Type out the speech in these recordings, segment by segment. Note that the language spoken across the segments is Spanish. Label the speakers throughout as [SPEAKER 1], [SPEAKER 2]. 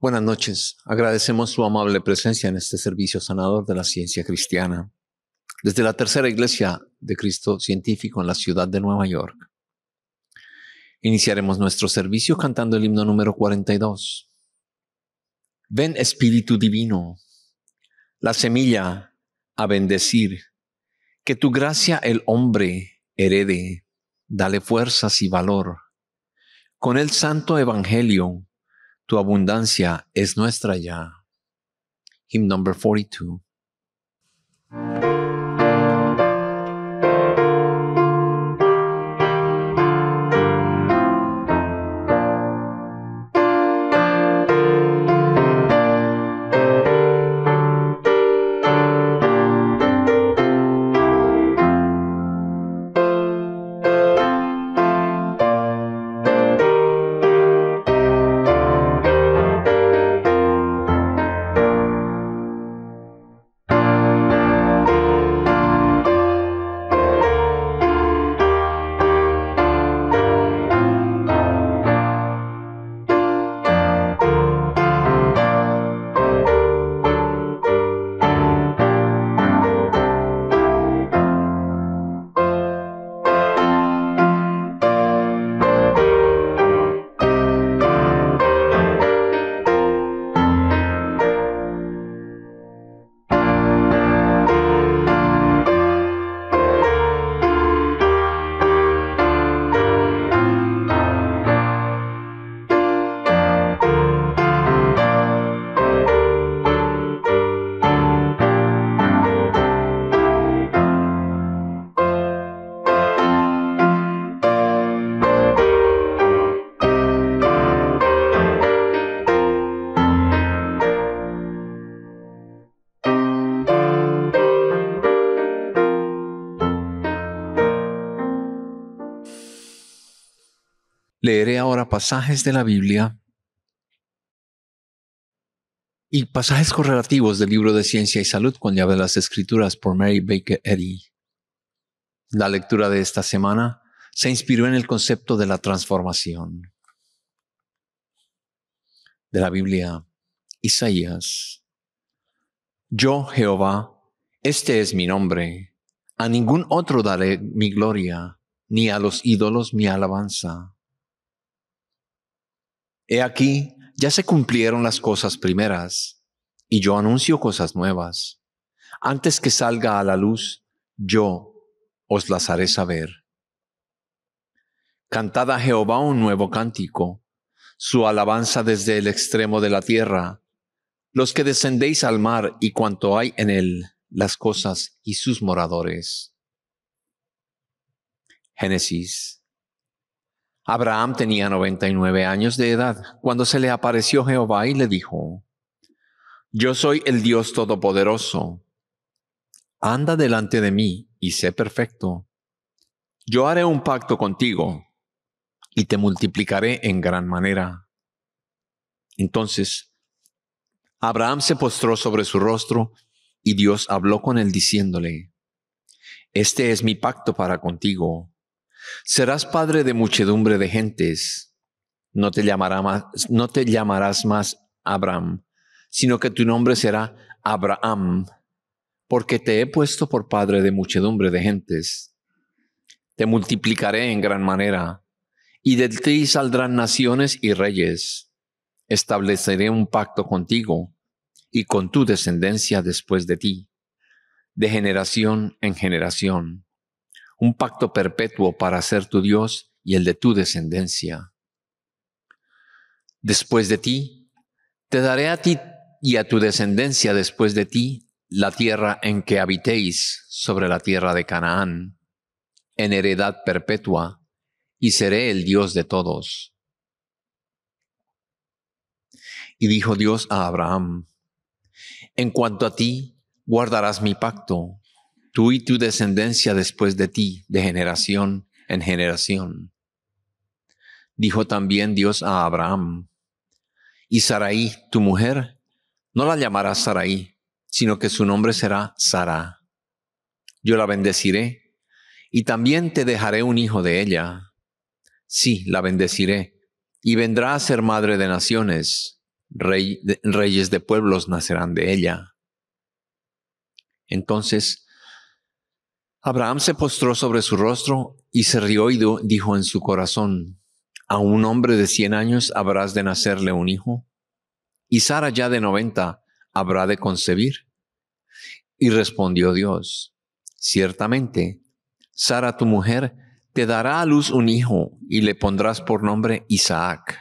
[SPEAKER 1] Buenas noches. Agradecemos su amable presencia en este servicio sanador de la ciencia cristiana. Desde la tercera iglesia de Cristo científico en la ciudad de Nueva York. Iniciaremos nuestro servicio cantando el himno número 42. Ven Espíritu Divino, la semilla a bendecir, que tu gracia el hombre herede, dale fuerzas y valor. Con el santo evangelio tu abundancia es nuestra ya. Hymn number 42. Leeré ahora pasajes de la Biblia y pasajes correlativos del libro de Ciencia y Salud con llave de las Escrituras por Mary Baker Eddy. La lectura de esta semana se inspiró en el concepto de la transformación de la Biblia, Isaías. Yo, Jehová, este es mi nombre. A ningún otro daré mi gloria, ni a los ídolos mi alabanza. He aquí, ya se cumplieron las cosas primeras, y yo anuncio cosas nuevas. Antes que salga a la luz, yo os las haré saber. Cantad a Jehová un nuevo cántico, su alabanza desde el extremo de la tierra, los que descendéis al mar y cuanto hay en él, las cosas y sus moradores. Génesis Abraham tenía 99 años de edad cuando se le apareció Jehová y le dijo, Yo soy el Dios Todopoderoso. Anda delante de mí y sé perfecto. Yo haré un pacto contigo y te multiplicaré en gran manera. Entonces, Abraham se postró sobre su rostro y Dios habló con él diciéndole, Este es mi pacto para contigo Serás padre de muchedumbre de gentes. No te, no te llamarás más Abraham, sino que tu nombre será Abraham, porque te he puesto por padre de muchedumbre de gentes. Te multiplicaré en gran manera, y de ti saldrán naciones y reyes. Estableceré un pacto contigo y con tu descendencia después de ti, de generación en generación un pacto perpetuo para ser tu Dios y el de tu descendencia. Después de ti, te daré a ti y a tu descendencia después de ti la tierra en que habitéis sobre la tierra de Canaán, en heredad perpetua, y seré el Dios de todos. Y dijo Dios a Abraham, en cuanto a ti, guardarás mi pacto tú y tu descendencia después de ti, de generación en generación. Dijo también Dios a Abraham, y Saraí, tu mujer, no la llamarás Saraí, sino que su nombre será Sara. Yo la bendeciré, y también te dejaré un hijo de ella. Sí, la bendeciré, y vendrá a ser madre de naciones, reyes de pueblos nacerán de ella. Entonces, Abraham se postró sobre su rostro y se rió y dijo en su corazón, a un hombre de cien años habrás de nacerle un hijo, y Sara ya de noventa habrá de concebir. Y respondió Dios, ciertamente, Sara tu mujer te dará a luz un hijo y le pondrás por nombre Isaac.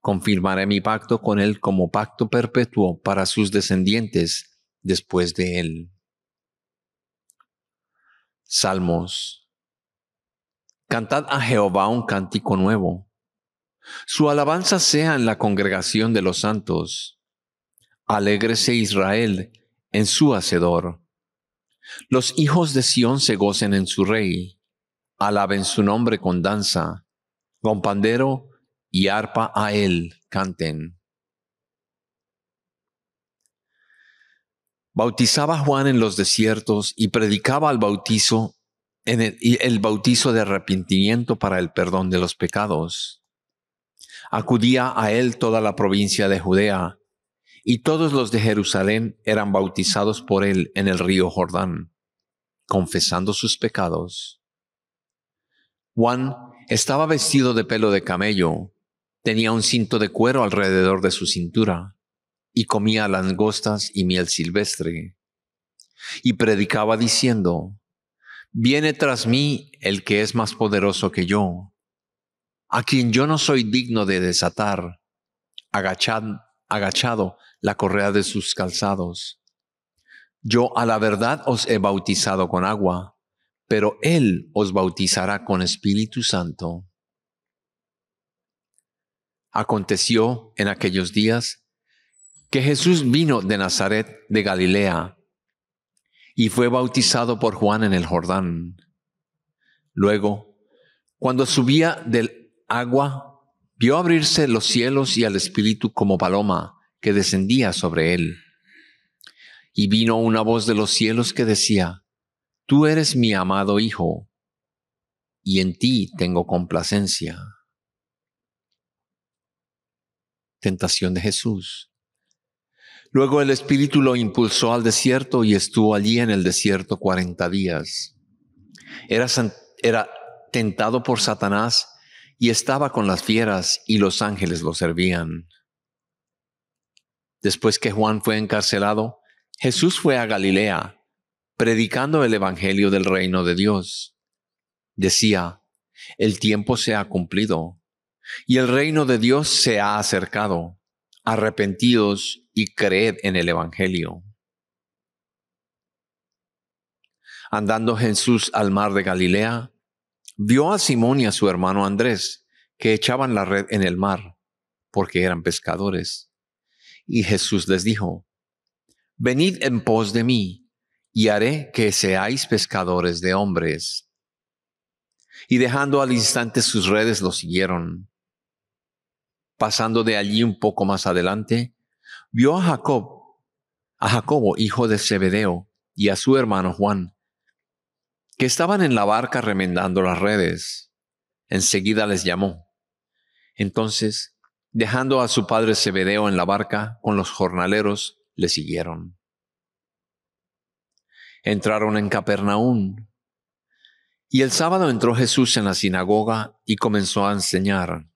[SPEAKER 1] Confirmaré mi pacto con él como pacto perpetuo para sus descendientes después de él. Salmos. Cantad a Jehová un cántico nuevo. Su alabanza sea en la congregación de los santos. Alégrese Israel en su Hacedor. Los hijos de Sión se gocen en su Rey. Alaben su nombre con danza. Con pandero y arpa a él canten. Bautizaba Juan en los desiertos y predicaba el bautizo, el bautizo de arrepentimiento para el perdón de los pecados. Acudía a él toda la provincia de Judea, y todos los de Jerusalén eran bautizados por él en el río Jordán, confesando sus pecados. Juan estaba vestido de pelo de camello, tenía un cinto de cuero alrededor de su cintura y comía langostas y miel silvestre. Y predicaba diciendo, Viene tras mí el que es más poderoso que yo, a quien yo no soy digno de desatar, agachado, agachado la correa de sus calzados. Yo a la verdad os he bautizado con agua, pero Él os bautizará con Espíritu Santo. Aconteció en aquellos días que Jesús vino de Nazaret, de Galilea, y fue bautizado por Juan en el Jordán. Luego, cuando subía del agua, vio abrirse los cielos y al Espíritu como paloma que descendía sobre él. Y vino una voz de los cielos que decía, Tú eres mi amado Hijo, y en ti tengo complacencia. Tentación de Jesús. Luego el Espíritu lo impulsó al desierto y estuvo allí en el desierto cuarenta días. Era, era tentado por Satanás y estaba con las fieras y los ángeles lo servían. Después que Juan fue encarcelado, Jesús fue a Galilea, predicando el Evangelio del reino de Dios. Decía, el tiempo se ha cumplido y el reino de Dios se ha acercado. Arrepentidos y creed en el Evangelio. Andando Jesús al mar de Galilea, vio a Simón y a su hermano Andrés, que echaban la red en el mar, porque eran pescadores. Y Jesús les dijo, Venid en pos de mí, y haré que seáis pescadores de hombres. Y dejando al instante sus redes, lo siguieron. Pasando de allí un poco más adelante, vio a Jacob, a Jacobo, hijo de Zebedeo, y a su hermano Juan, que estaban en la barca remendando las redes. Enseguida les llamó. Entonces, dejando a su padre Zebedeo en la barca con los jornaleros, le siguieron. Entraron en Capernaum. Y el sábado entró Jesús en la sinagoga y comenzó a enseñar.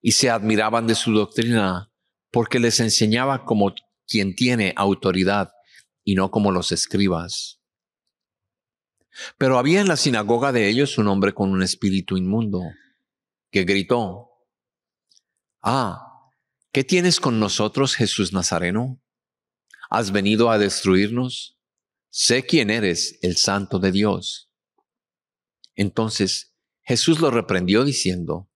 [SPEAKER 1] Y se admiraban de su doctrina porque les enseñaba como quien tiene autoridad y no como los escribas. Pero había en la sinagoga de ellos un hombre con un espíritu inmundo que gritó, Ah, ¿qué tienes con nosotros, Jesús Nazareno? ¿Has venido a destruirnos? Sé quién eres, el santo de Dios. Entonces Jesús lo reprendió diciendo,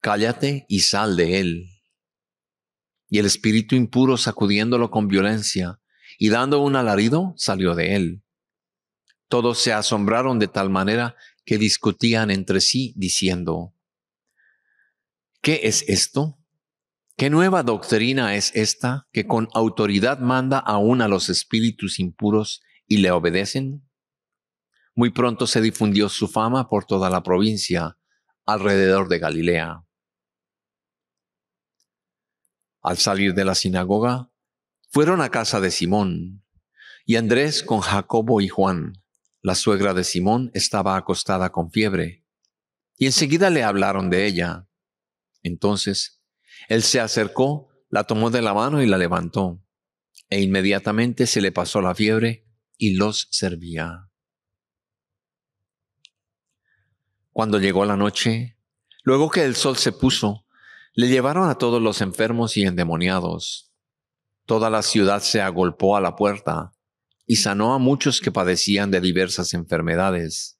[SPEAKER 1] Cállate y sal de él y el espíritu impuro sacudiéndolo con violencia y dando un alarido salió de él. Todos se asombraron de tal manera que discutían entre sí diciendo, ¿qué es esto? ¿Qué nueva doctrina es esta que con autoridad manda aún a los espíritus impuros y le obedecen? Muy pronto se difundió su fama por toda la provincia alrededor de Galilea. Al salir de la sinagoga, fueron a casa de Simón, y Andrés con Jacobo y Juan. La suegra de Simón estaba acostada con fiebre, y enseguida le hablaron de ella. Entonces, él se acercó, la tomó de la mano y la levantó, e inmediatamente se le pasó la fiebre y los servía. Cuando llegó la noche, luego que el sol se puso, le llevaron a todos los enfermos y endemoniados. Toda la ciudad se agolpó a la puerta y sanó a muchos que padecían de diversas enfermedades.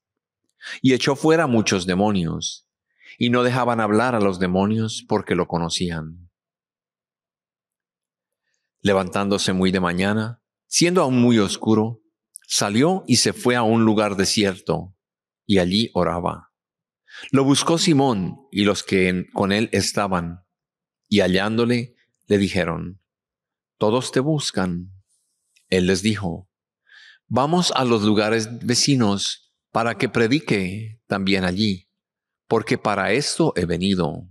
[SPEAKER 1] Y echó fuera muchos demonios, y no dejaban hablar a los demonios porque lo conocían. Levantándose muy de mañana, siendo aún muy oscuro, salió y se fue a un lugar desierto, y allí oraba. Lo buscó Simón y los que con él estaban, y hallándole le dijeron, Todos te buscan. Él les dijo, Vamos a los lugares vecinos para que predique también allí, porque para esto he venido.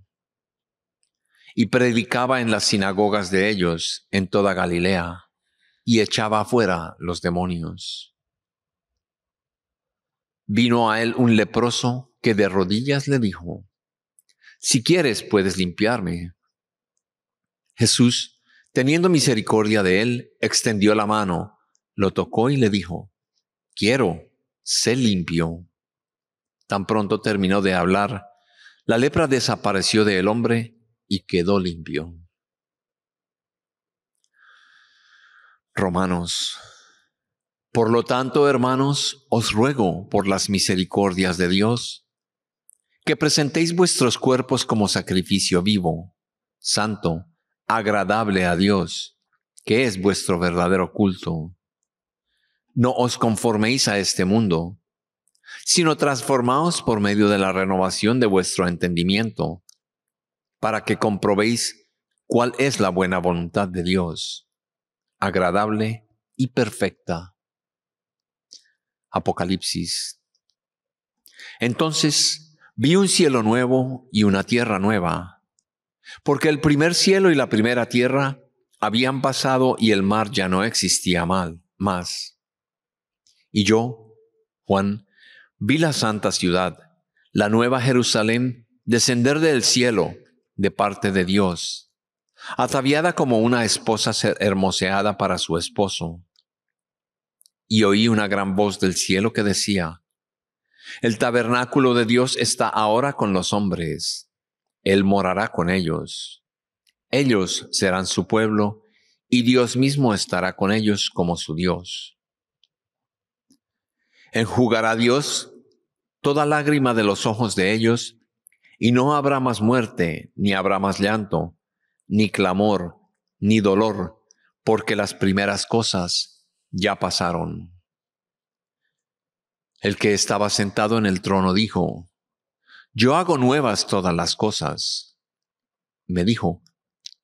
[SPEAKER 1] Y predicaba en las sinagogas de ellos en toda Galilea, y echaba afuera los demonios. Vino a él un leproso, que de rodillas le dijo, si quieres puedes limpiarme. Jesús, teniendo misericordia de él, extendió la mano, lo tocó y le dijo, quiero, sé limpio. Tan pronto terminó de hablar, la lepra desapareció del hombre y quedó limpio. Romanos. Por lo tanto, hermanos, os ruego por las misericordias de Dios, que presentéis vuestros cuerpos como sacrificio vivo, santo, agradable a Dios, que es vuestro verdadero culto. No os conforméis a este mundo, sino transformaos por medio de la renovación de vuestro entendimiento, para que comprobéis cuál es la buena voluntad de Dios, agradable y perfecta. Apocalipsis. Entonces, vi un cielo nuevo y una tierra nueva, porque el primer cielo y la primera tierra habían pasado y el mar ya no existía mal, más. Y yo, Juan, vi la santa ciudad, la nueva Jerusalén, descender del cielo de parte de Dios, ataviada como una esposa hermoseada para su esposo. Y oí una gran voz del cielo que decía, el tabernáculo de Dios está ahora con los hombres. Él morará con ellos. Ellos serán su pueblo y Dios mismo estará con ellos como su Dios. Enjugará Dios toda lágrima de los ojos de ellos y no habrá más muerte, ni habrá más llanto, ni clamor, ni dolor, porque las primeras cosas ya pasaron. El que estaba sentado en el trono dijo, Yo hago nuevas todas las cosas. Me dijo,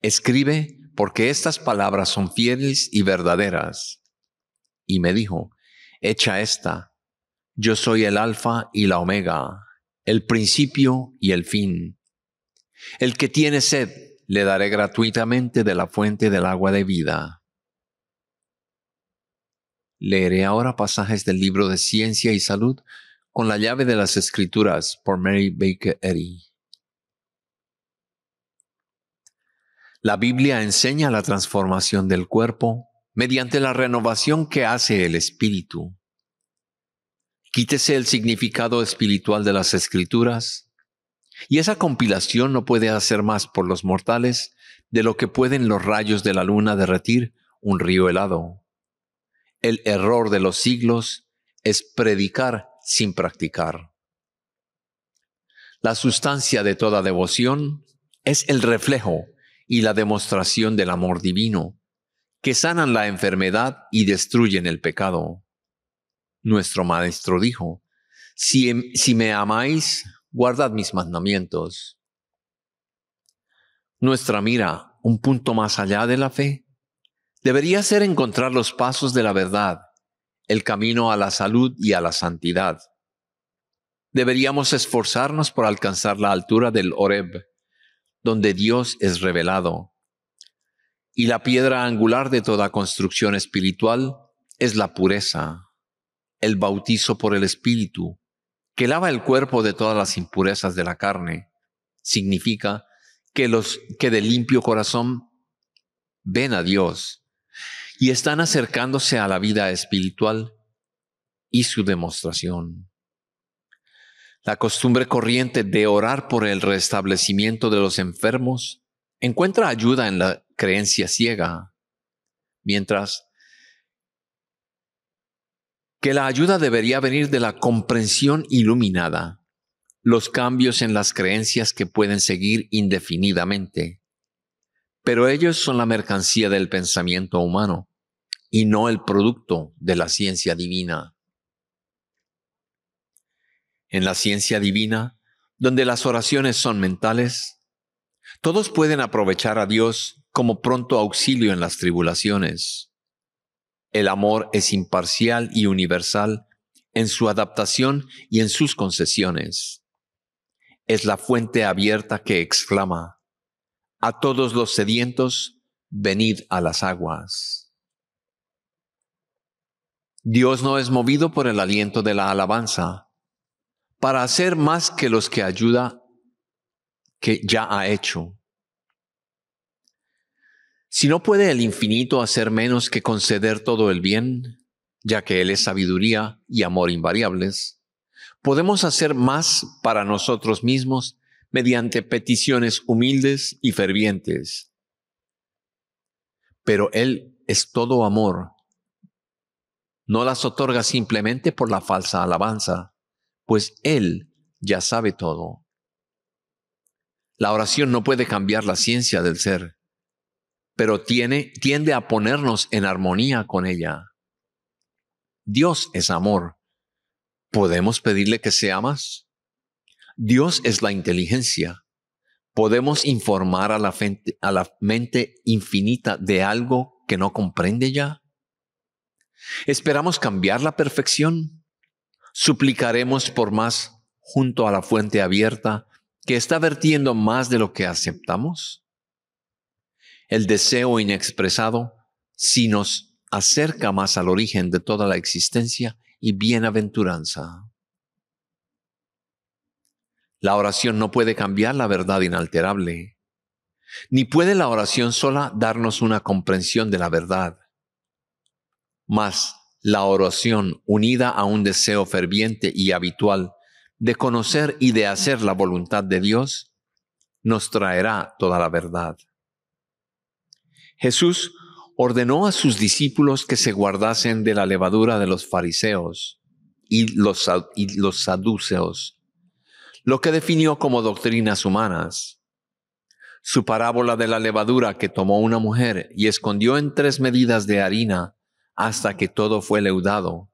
[SPEAKER 1] Escribe porque estas palabras son fieles y verdaderas. Y me dijo, Echa esta, yo soy el alfa y la omega, el principio y el fin. El que tiene sed, le daré gratuitamente de la fuente del agua de vida. Leeré ahora pasajes del libro de Ciencia y Salud con la llave de las Escrituras por Mary Baker Eddy. La Biblia enseña la transformación del cuerpo mediante la renovación que hace el espíritu. Quítese el significado espiritual de las escrituras y esa compilación no puede hacer más por los mortales de lo que pueden los rayos de la luna derretir un río helado. El error de los siglos es predicar sin practicar. La sustancia de toda devoción es el reflejo y la demostración del amor divino, que sanan la enfermedad y destruyen el pecado. Nuestro Maestro dijo, si, em, me amáis, guardad mis mandamientos. Nuestra mira, un punto más allá de la fe, debería ser encontrar los pasos de la verdad, el camino a la salud y a la santidad. Deberíamos esforzarnos por alcanzar la altura del Oreb, donde Dios es revelado. Y la piedra angular de toda construcción espiritual es la pureza, el bautizo por el Espíritu, que lava el cuerpo de todas las impurezas de la carne. Significa que los que de limpio corazón ven a Dios y están acercándose a la vida espiritual y su demostración. La costumbre corriente de orar por el restablecimiento de los enfermos encuentra ayuda en la creencia ciega, mientras que la ayuda debería venir de la comprensión iluminada, los cambios en las creencias que pueden seguir indefinidamente. Pero ellos son la mercancía del pensamiento humano, y no el producto de la ciencia divina. En la ciencia divina, donde las oraciones son mentales, todos pueden aprovechar a Dios como pronto auxilio en las tribulaciones. El amor es imparcial y universal en su adaptación y en sus concesiones. Es la fuente abierta que exclama, a todos los sedientos, venid a las aguas. Dios no es movido por el aliento de la alabanza para hacer más que los que ayuda que ya ha hecho. Si no puede el infinito hacer menos que conceder todo el bien, ya que Él es sabiduría y amor invariables, podemos hacer más para nosotros mismos mediante peticiones humildes y fervientes. Pero Él es todo amor no las otorga simplemente por la falsa alabanza, pues Él ya sabe todo. La oración no puede cambiar la ciencia del ser, pero tiene, tiende a ponernos en armonía con ella. Dios es amor. ¿Podemos pedirle que sea más? Dios es la inteligencia. ¿Podemos informar a la mente infinita de algo que no comprende ya? ¿Esperamos cambiar la perfección? ¿Suplicaremos por más junto a la fuente abierta que está vertiendo más de lo que aceptamos? El deseo inexpresado, si nos acerca más al origen de toda la existencia y bienaventuranza. La oración no puede cambiar la verdad inalterable, ni puede la oración sola darnos una comprensión de la verdad mas la oración unida a un deseo ferviente y habitual de conocer y de hacer la voluntad de Dios, nos traerá toda la verdad. Jesús ordenó a sus discípulos que se guardasen de la levadura de los fariseos y los, y los saduceos, lo que definió como doctrinas humanas. Su parábola de la levadura que tomó una mujer y escondió en tres medidas de harina hasta que todo fue leudado.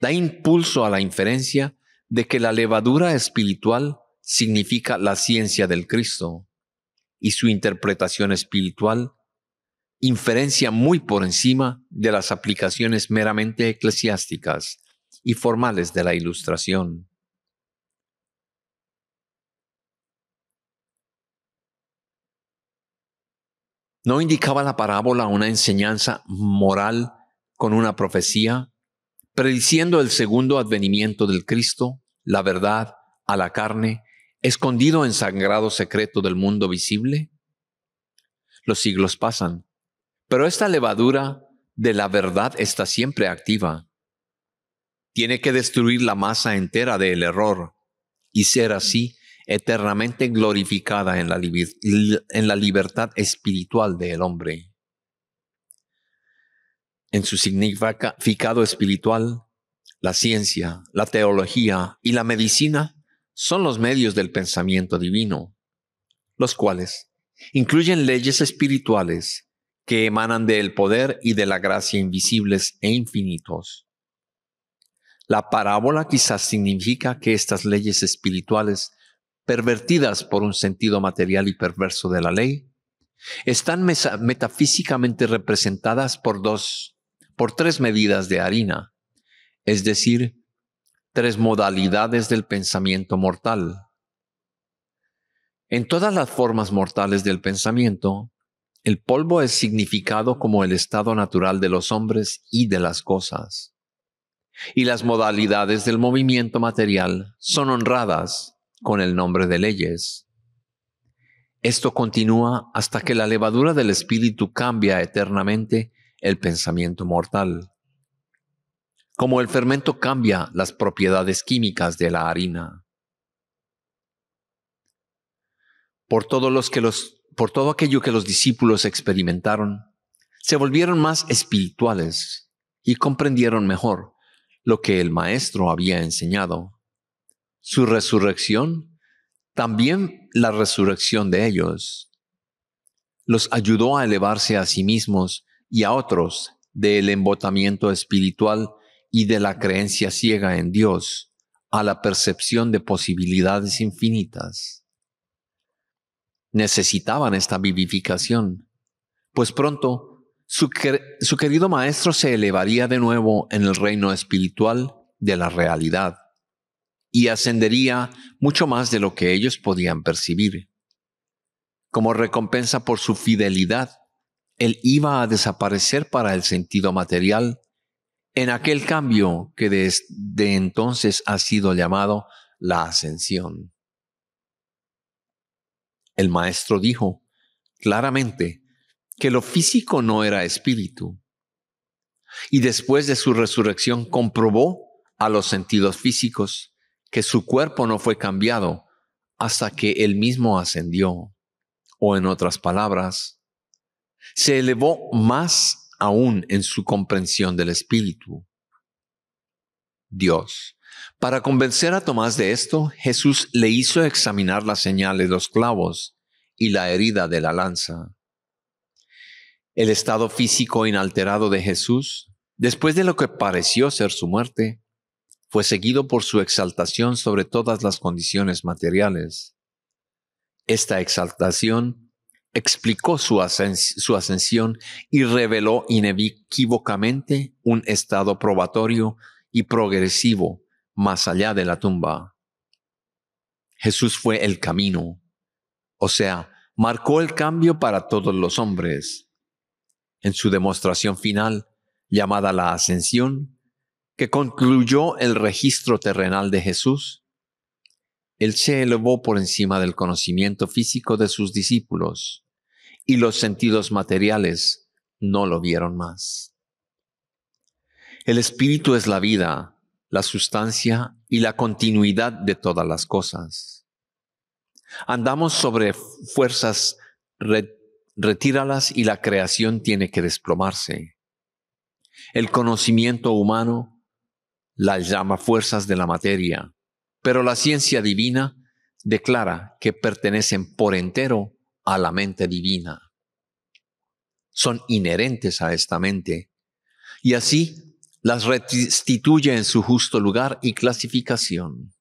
[SPEAKER 1] Da impulso a la inferencia de que la levadura espiritual significa la ciencia del Cristo y su interpretación espiritual, inferencia muy por encima de las aplicaciones meramente eclesiásticas y formales de la ilustración. ¿No indicaba la parábola una enseñanza moral con una profecía, prediciendo el segundo advenimiento del Cristo, la verdad a la carne, escondido en sangrado secreto del mundo visible? Los siglos pasan, pero esta levadura de la verdad está siempre activa. Tiene que destruir la masa entera del error y ser así eternamente glorificada en la, en la libertad espiritual del hombre. En su significado espiritual, la ciencia, la teología y la medicina son los medios del pensamiento divino, los cuales incluyen leyes espirituales que emanan del poder y de la gracia invisibles e infinitos. La parábola quizás significa que estas leyes espirituales pervertidas por un sentido material y perverso de la ley, están metafísicamente representadas por dos, por tres medidas de harina, es decir, tres modalidades del pensamiento mortal. En todas las formas mortales del pensamiento, el polvo es significado como el estado natural de los hombres y de las cosas. Y las modalidades del movimiento material son honradas con el nombre de leyes. Esto continúa hasta que la levadura del espíritu cambia eternamente el pensamiento mortal. Como el fermento cambia las propiedades químicas de la harina. Por, los que los, por todo aquello que los discípulos experimentaron, se volvieron más espirituales y comprendieron mejor lo que el Maestro había enseñado su resurrección, también la resurrección de ellos. Los ayudó a elevarse a sí mismos y a otros del embotamiento espiritual y de la creencia ciega en Dios a la percepción de posibilidades infinitas. Necesitaban esta vivificación, pues pronto su, querido maestro se elevaría de nuevo en el reino espiritual de la realidad y ascendería mucho más de lo que ellos podían percibir. Como recompensa por su fidelidad, él iba a desaparecer para el sentido material en aquel cambio que desde entonces ha sido llamado la ascensión. El maestro dijo claramente que lo físico no era espíritu, y después de su resurrección comprobó a los sentidos físicos que su cuerpo no fue cambiado hasta que él mismo ascendió. O en otras palabras, se elevó más aún en su comprensión del Espíritu. Dios. Para convencer a Tomás de esto, Jesús le hizo examinar la señal de los clavos y la herida de la lanza. El estado físico inalterado de Jesús, después de lo que pareció ser su muerte, fue seguido por su exaltación sobre todas las condiciones materiales. Esta exaltación explicó su, ascensión y reveló inequívocamente un estado probatorio y progresivo más allá de la tumba. Jesús fue el camino, o sea, marcó el cambio para todos los hombres. En su demostración final, llamada la ascensión, que concluyó el registro terrenal de Jesús, Él se elevó por encima del conocimiento físico de sus discípulos y los sentidos materiales no lo vieron más. El espíritu es la vida, la sustancia y la continuidad de todas las cosas. Andamos sobre fuerzas, retíralas y la creación tiene que desplomarse. El conocimiento humano las llama fuerzas de la materia, pero la ciencia divina declara que pertenecen por entero a la mente divina. Son inherentes a esta mente y así las restituye en su justo lugar y clasificación.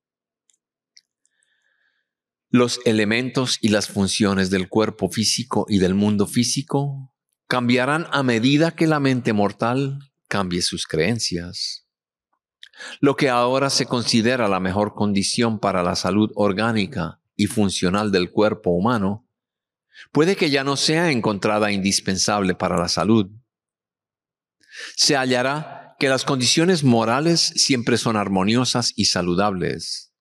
[SPEAKER 1] Los elementos y las funciones del cuerpo físico y del mundo físico cambiarán a medida que la mente mortal cambie sus creencias, lo que ahora se considera la mejor condición para la salud orgánica y funcional del cuerpo humano, puede que ya no sea encontrada indispensable para la salud. Se hallará que las condiciones morales siempre son armoniosas y saludables.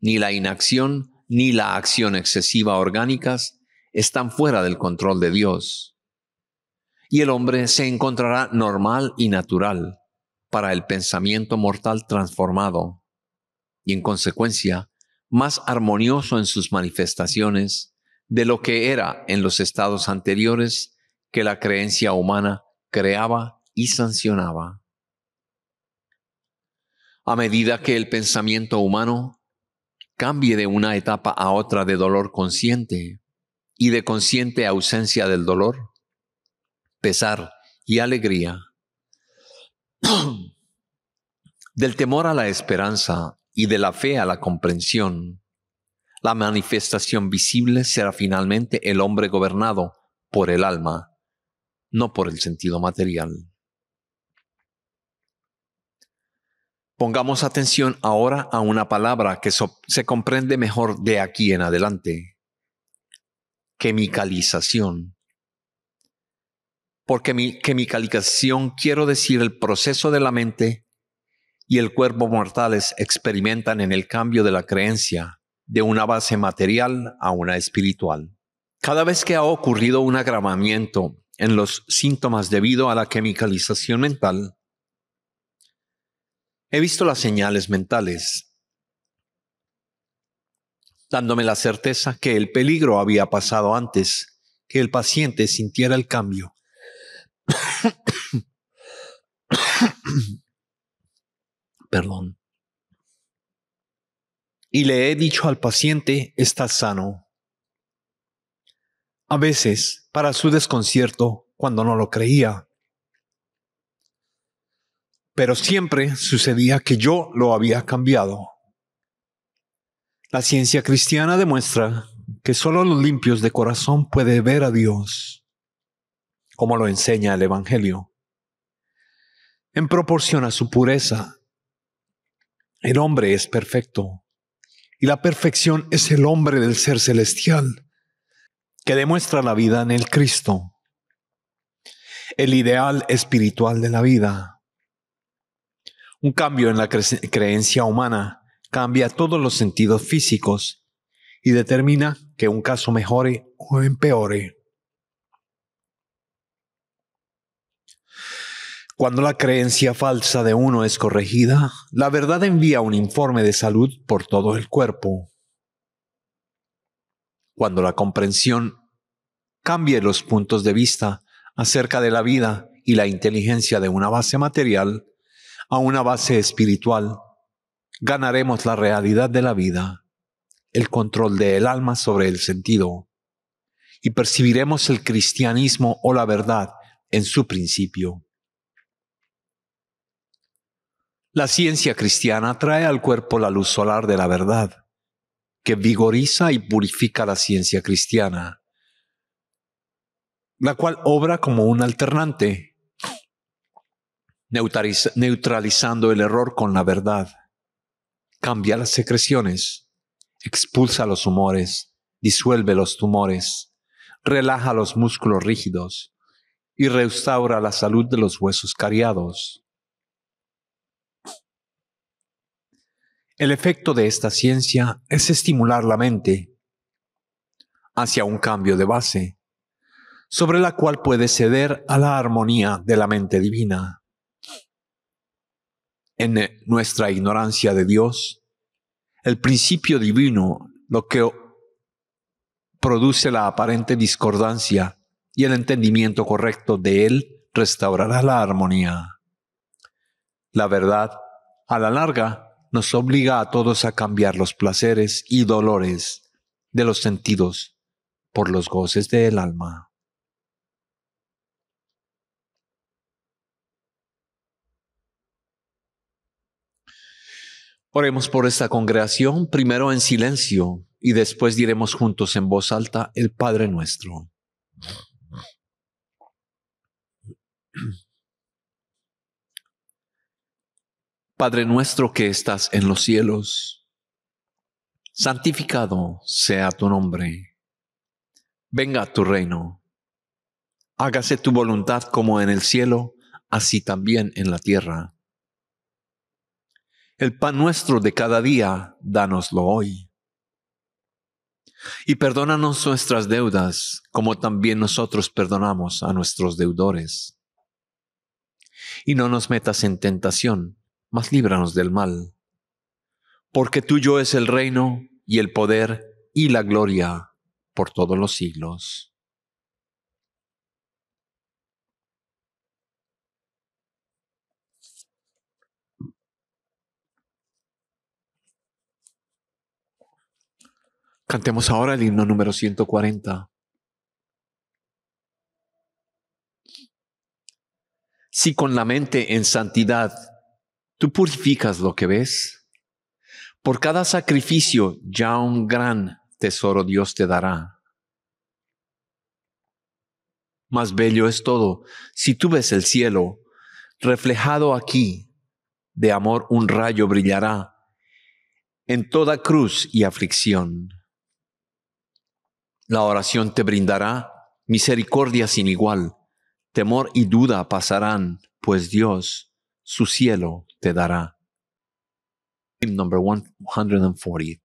[SPEAKER 1] Ni la inacción ni la acción excesiva orgánicas están fuera del control de Dios. Y el hombre se encontrará normal y natural para el pensamiento mortal transformado y en consecuencia más armonioso en sus manifestaciones de lo que era en los estados anteriores que la creencia humana creaba y sancionaba. A medida que el pensamiento humano cambie de una etapa a otra de dolor consciente y de consciente ausencia del dolor, pesar y alegría, del temor a la esperanza y de la fe a la comprensión, la manifestación visible será finalmente el hombre gobernado por el alma, no por el sentido material. Pongamos atención ahora a una palabra que se comprende mejor de aquí en adelante, chemicalización porque mi, que quiero decir el proceso de la mente y el cuerpo mortales experimentan en el cambio de la creencia de una base material a una espiritual. Cada vez que ha ocurrido un agravamiento en los síntomas debido a la chemicalización mental, he visto las señales mentales, dándome la certeza que el peligro había pasado antes que el paciente sintiera el cambio. Perdón. Y le he dicho al paciente, está sano. A veces, para su desconcierto, cuando no lo creía. Pero siempre sucedía que yo lo había cambiado. La ciencia cristiana demuestra que solo los limpios de corazón pueden ver a Dios como lo enseña el Evangelio. En proporción a su pureza, el hombre es perfecto y la perfección es el hombre del ser celestial que demuestra la vida en el Cristo, el ideal espiritual de la vida. Un cambio en la creencia humana cambia todos los sentidos físicos y determina que un caso mejore o empeore. Cuando la creencia falsa de uno es corregida, la verdad envía un informe de salud por todo el cuerpo. Cuando la comprensión cambie los puntos de vista acerca de la vida y la inteligencia de una base material a una base espiritual, ganaremos la realidad de la vida, el control del alma sobre el sentido, y percibiremos el cristianismo o la verdad en su principio. La ciencia cristiana trae al cuerpo la luz solar de la verdad, que vigoriza y purifica la ciencia cristiana, la cual obra como un alternante, neutralizando el error con la verdad, cambia las secreciones, expulsa los humores, disuelve los tumores, relaja los músculos rígidos y restaura la salud de los huesos cariados El efecto de esta ciencia es estimular la mente hacia un cambio de base, sobre la cual puede ceder a la armonía de la mente divina. En nuestra ignorancia de Dios, el principio divino, lo que produce la aparente discordancia y el entendimiento correcto de Él, restaurará la armonía. La verdad, a la larga, nos obliga a todos a cambiar los placeres y dolores de los sentidos por los goces del alma. Oremos por esta congregación, primero en silencio y después diremos juntos en voz alta el Padre nuestro. Padre nuestro que estás en los cielos, santificado sea tu nombre. Venga a tu reino. Hágase tu voluntad como en el cielo, así también en la tierra. El pan nuestro de cada día, dánoslo hoy. Y perdónanos nuestras deudas, como también nosotros perdonamos a nuestros deudores. Y no nos metas en tentación mas líbranos del mal. Porque tuyo es el reino y el poder y la gloria por todos los siglos. Cantemos ahora el himno número 140. Si con la mente en santidad Tú purificas lo que ves. Por cada sacrificio ya un gran tesoro Dios te dará. Más bello es todo si tú ves el cielo reflejado aquí. De amor un rayo brillará en toda cruz y aflicción. La oración te brindará misericordia sin igual. Temor y duda pasarán, pues Dios, su cielo, te dará. Number 140.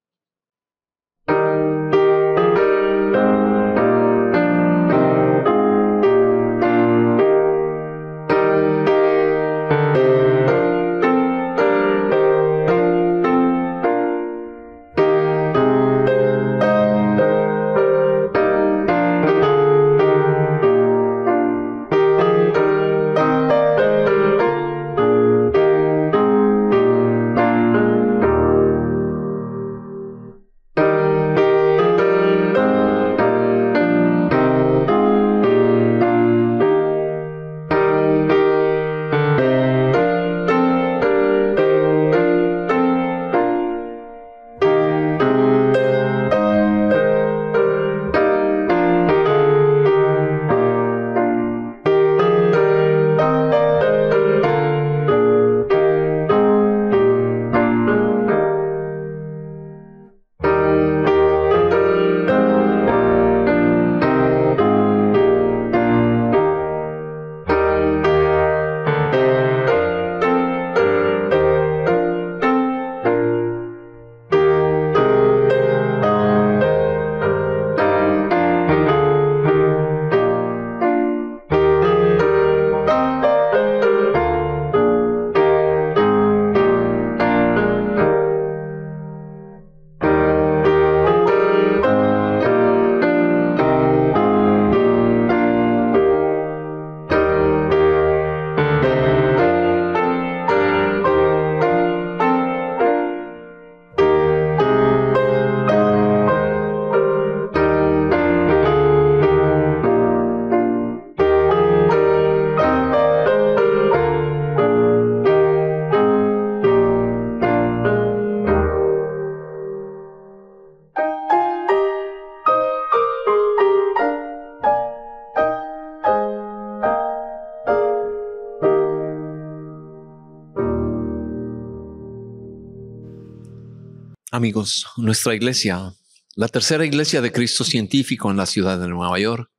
[SPEAKER 1] nuestra iglesia, la tercera iglesia de Cristo científico en la ciudad de Nueva York,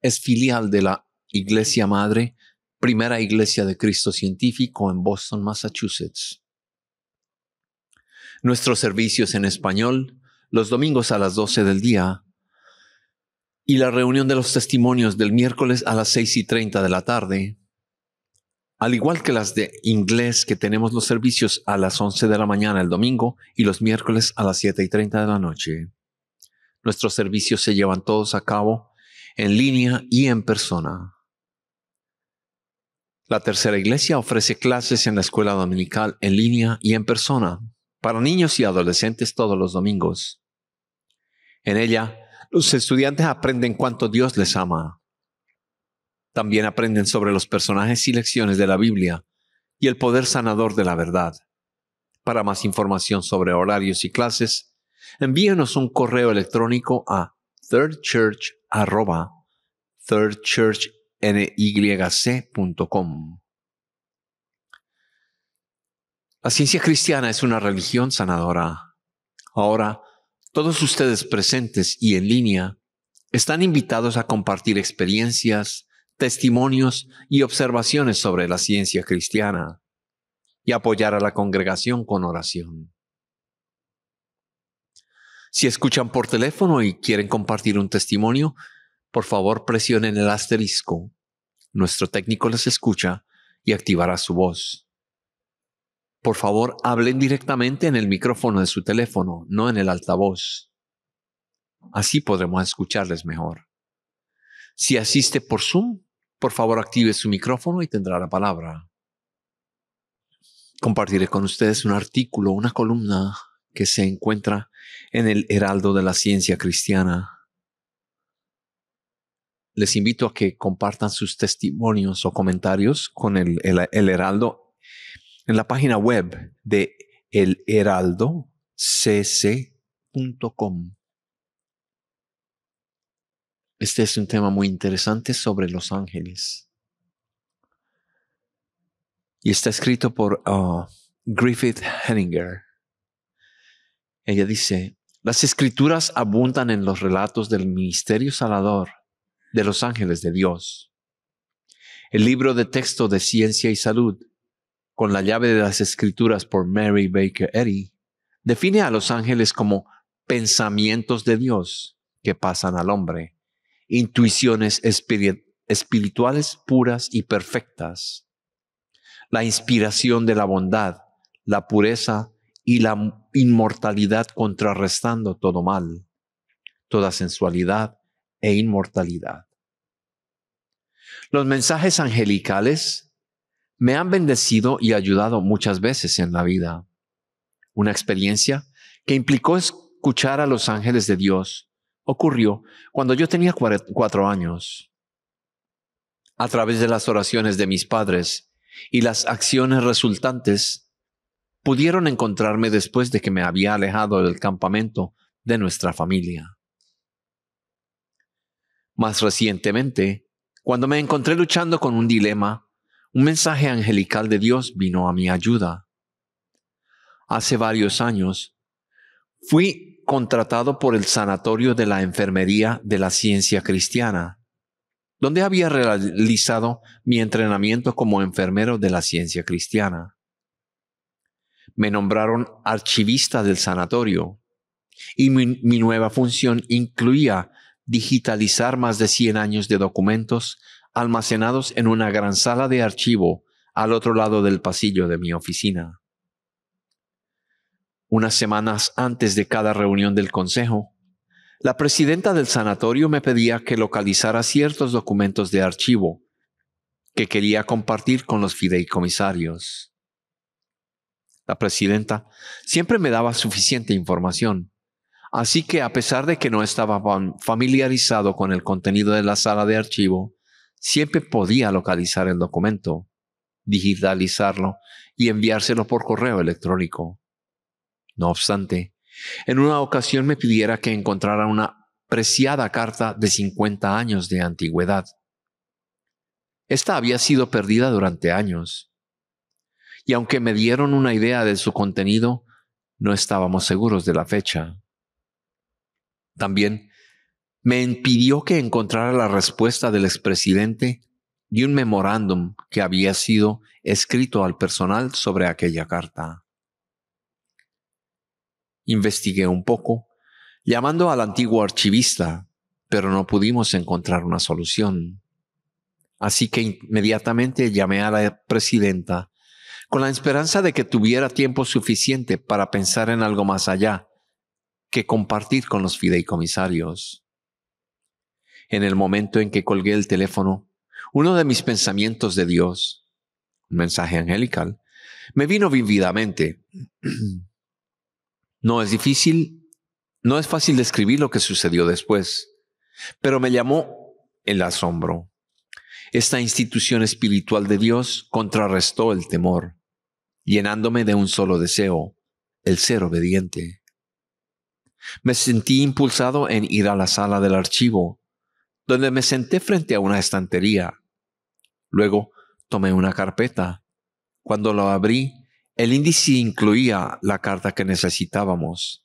[SPEAKER 1] es filial de la Iglesia Madre, primera iglesia de Cristo científico en Boston, Massachusetts. Nuestros servicios en español, los domingos a las 12 del día, y la reunión de los testimonios del miércoles a las 6 y 30 de la tarde al igual que las de inglés que tenemos los servicios a las 11 de la mañana el domingo y los miércoles a las 7 y 30 de la noche. Nuestros servicios se llevan todos a cabo en línea y en persona. La tercera iglesia ofrece clases en la escuela dominical en línea y en persona para niños y adolescentes todos los domingos. En ella, los estudiantes aprenden cuánto Dios les ama, también aprenden sobre los personajes y lecciones de la Biblia y el poder sanador de la verdad. Para más información sobre horarios y clases, envíenos un correo electrónico a thirdchurchnyc.com. La ciencia cristiana es una religión sanadora. Ahora, todos ustedes presentes y en línea están invitados a compartir experiencias, testimonios y observaciones sobre la ciencia cristiana y apoyar a la congregación con oración. Si escuchan por teléfono y quieren compartir un testimonio, por favor presionen el asterisco. Nuestro técnico les escucha y activará su voz. Por favor, hablen directamente en el micrófono de su teléfono, no en el altavoz. Así podremos escucharles mejor. Si asiste por Zoom, por favor, active su micrófono y tendrá la palabra. Compartiré con ustedes un artículo, una columna que se encuentra en el Heraldo de la Ciencia Cristiana. Les invito a que compartan sus testimonios o comentarios con el, Heraldo en la página web de elheraldocc.com. Este es un tema muy interesante sobre los ángeles. Y está escrito por ah, Griffith Henninger. Ella dice, las escrituras abundan en los relatos del ministerio salador de los ángeles de Dios. El libro de texto de Ciencia y Salud, con la llave de las escrituras por Mary Baker Eddy, define a los ángeles como pensamientos de Dios que pasan al hombre intuiciones espirituales puras y perfectas, la inspiración de la bondad, la pureza y la inmortalidad contrarrestando todo mal, toda sensualidad e inmortalidad. Los mensajes angelicales me han bendecido y ayudado muchas veces en la vida. Una experiencia que implicó escuchar a los ángeles de Dios ocurrió cuando yo tenía cuatro años. A través de las oraciones de mis padres y las acciones resultantes, pudieron encontrarme después de que me había alejado del campamento de nuestra familia. Más recientemente, cuando me encontré luchando con un dilema, un mensaje angelical de Dios vino a mi ayuda. Hace varios años, fui contratado por el Sanatorio de la Enfermería de la Ciencia Cristiana, donde había realizado mi entrenamiento como enfermero de la Ciencia Cristiana. Me nombraron archivista del sanatorio y mi, nueva función incluía digitalizar más de 100 años de documentos almacenados en una gran sala de archivo al otro lado del pasillo de mi oficina unas semanas antes de cada reunión del Consejo, la presidenta del sanatorio me pedía que localizara ciertos documentos de archivo que quería compartir con los fideicomisarios. La presidenta siempre me daba suficiente información, así que a pesar de que no estaba familiarizado con el contenido de la sala de archivo, siempre podía localizar el documento, digitalizarlo y enviárselo por correo electrónico. No obstante, en una ocasión me pidiera que encontrara una preciada carta de 50 años de antigüedad. Esta había sido perdida durante años, y aunque me dieron una idea de su contenido, no estábamos seguros de la fecha. También me impidió que encontrara la respuesta del expresidente y un memorándum que había sido escrito al personal sobre aquella carta. Investigué un poco, llamando al antiguo archivista, pero no pudimos encontrar una solución. Así que inmediatamente llamé a la presidenta con la esperanza de que tuviera tiempo suficiente para pensar en algo más allá que compartir con los fideicomisarios. En el momento en que colgué el teléfono, uno de mis pensamientos de Dios, un mensaje angelical, me vino vividamente. No es difícil, no es fácil describir lo que sucedió después, pero me llamó el asombro. Esta institución espiritual de Dios contrarrestó el temor, llenándome de un solo deseo, el ser obediente. Me sentí impulsado en ir a la sala del archivo, donde me senté frente a una estantería. Luego tomé una carpeta. Cuando la abrí, el índice incluía la carta que necesitábamos,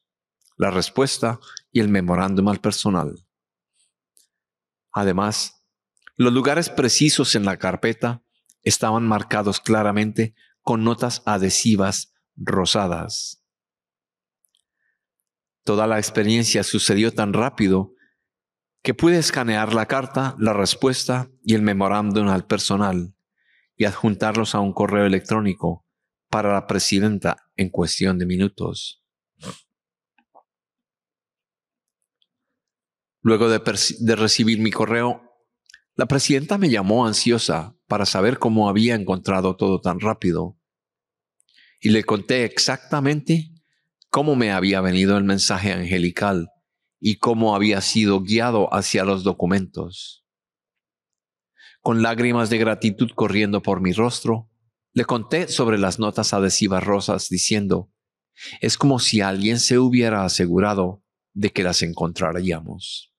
[SPEAKER 1] la respuesta y el memorándum al personal. Además, los lugares precisos en la carpeta estaban marcados claramente con notas adhesivas rosadas. Toda la experiencia sucedió tan rápido que pude escanear la carta, la respuesta y el memorándum al personal y adjuntarlos a un correo electrónico para la presidenta en cuestión de minutos. Luego de, de, recibir mi correo, la presidenta me llamó ansiosa para saber cómo había encontrado todo tan rápido. Y le conté exactamente cómo me había venido el mensaje angelical y cómo había sido guiado hacia los documentos. Con lágrimas de gratitud corriendo por mi rostro, le conté sobre las notas adhesivas rosas diciendo, es como si alguien se hubiera asegurado de que las encontraríamos.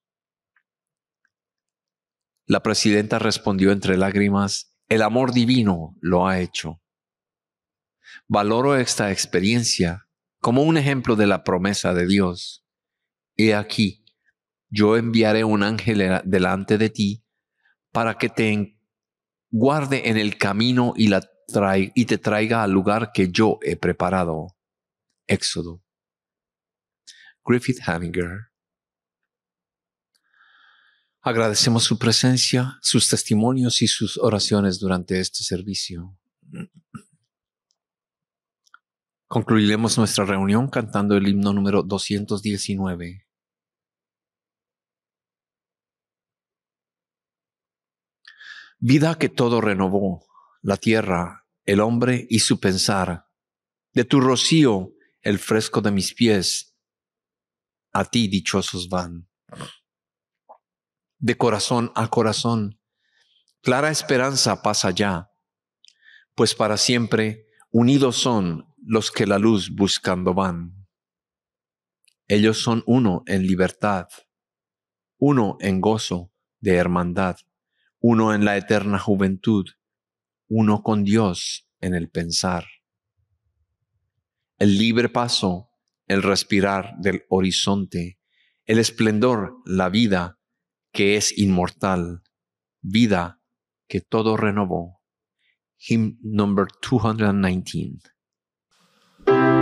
[SPEAKER 1] La presidenta respondió entre lágrimas, el amor divino lo ha hecho. Valoro esta experiencia como un ejemplo de la promesa de Dios. He aquí, yo enviaré un ángel delante de ti para que te guarde en el camino y la y te traiga al lugar que yo he preparado. Éxodo. Griffith Hamminger. Agradecemos su presencia, sus testimonios y sus oraciones durante este servicio. Concluiremos nuestra reunión cantando el himno número 219. Vida que todo renovó, la tierra, el hombre y su pensar. De tu rocío, el fresco de mis pies, a ti dichosos van. De corazón a corazón, clara esperanza pasa ya, pues para siempre unidos son los que la luz buscando van. Ellos son uno en libertad, uno en gozo de hermandad, uno en la eterna juventud, uno con Dios en el pensar. El libre paso, el respirar del horizonte, el esplendor, la vida que es inmortal, vida que todo renovó. Hymn number 219.